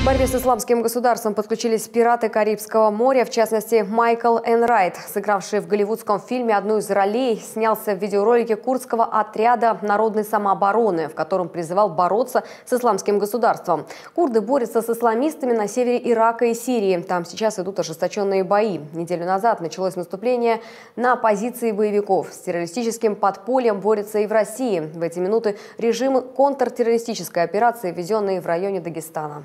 В борьбе с исламским государством подключились пираты Карибского моря, в частности Майкл Энрайт, сыгравший в голливудском фильме одну из ролей, снялся в видеоролике курдского отряда народной самообороны, в котором призывал бороться с исламским государством. Курды борются с исламистами на севере Ирака и Сирии. Там сейчас идут ожесточенные бои. Неделю назад началось наступление на позиции боевиков. С террористическим подпольем борется и в России. В эти минуты режим контртеррористической операции, введенные в районе Дагестана.